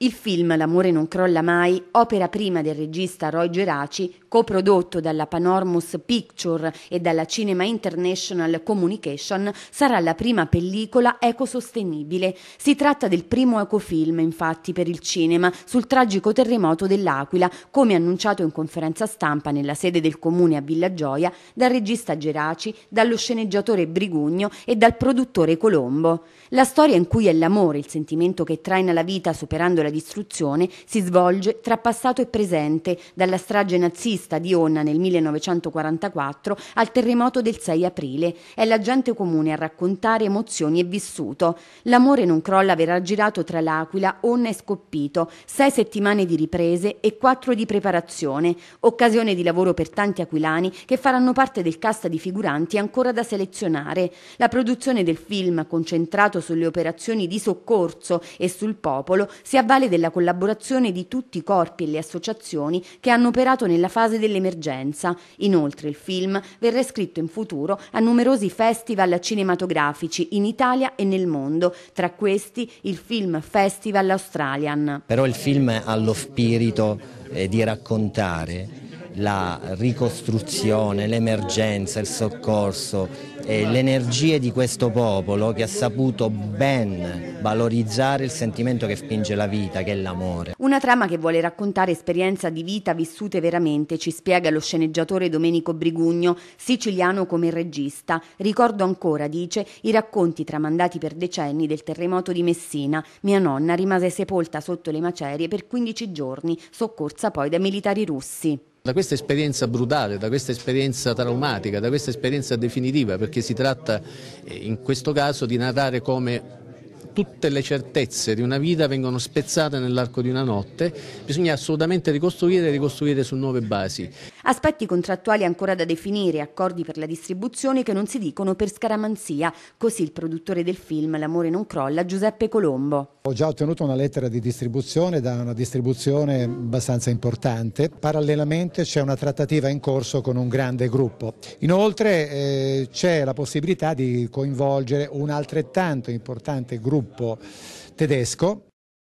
Il film L'amore non crolla mai, opera prima del regista Roy Geraci, coprodotto dalla Panormus Picture e dalla Cinema International Communication, sarà la prima pellicola ecosostenibile. Si tratta del primo ecofilm, infatti, per il cinema sul tragico terremoto dell'Aquila, come annunciato in conferenza stampa nella sede del comune a Villa Gioia dal regista Geraci, dallo sceneggiatore Brigugno e dal produttore Colombo. La storia in cui è l'amore, il sentimento che traina la vita superando la piccola distruzione si svolge tra passato e presente, dalla strage nazista di Onna nel 1944 al terremoto del 6 aprile. È la gente comune a raccontare emozioni e vissuto. L'amore non crolla verrà girato tra L'Aquila, Onna è Scoppito, sei settimane di riprese e quattro di preparazione, occasione di lavoro per tanti aquilani che faranno parte del cast di figuranti ancora da selezionare. La produzione del film, concentrato sulle operazioni di soccorso e sul popolo, si avvale fondamentale della collaborazione di tutti i corpi e le associazioni che hanno operato nella fase dell'emergenza. Inoltre il film verrà scritto in futuro a numerosi festival cinematografici in Italia e nel mondo, tra questi il Film Festival Australian. Però il film ha lo spirito eh, di raccontare la ricostruzione, l'emergenza, il soccorso, e le energie di questo popolo che ha saputo ben valorizzare il sentimento che spinge la vita, che è l'amore. Una trama che vuole raccontare esperienza di vita vissute veramente, ci spiega lo sceneggiatore Domenico Brigugno, siciliano come regista. Ricordo ancora, dice, i racconti tramandati per decenni del terremoto di Messina. Mia nonna rimase sepolta sotto le macerie per 15 giorni, soccorsa poi da militari russi. Da questa esperienza brutale, da questa esperienza traumatica, da questa esperienza definitiva, perché si tratta eh, in questo caso di narrare come tutte le certezze di una vita vengono spezzate nell'arco di una notte, bisogna assolutamente ricostruire e ricostruire su nuove basi. Aspetti contrattuali ancora da definire, accordi per la distribuzione che non si dicono per scaramanzia, così il produttore del film L'amore non crolla, Giuseppe Colombo. Ho già ottenuto una lettera di distribuzione da una distribuzione abbastanza importante. Parallelamente c'è una trattativa in corso con un grande gruppo. Inoltre eh, c'è la possibilità di coinvolgere un altrettanto importante gruppo tedesco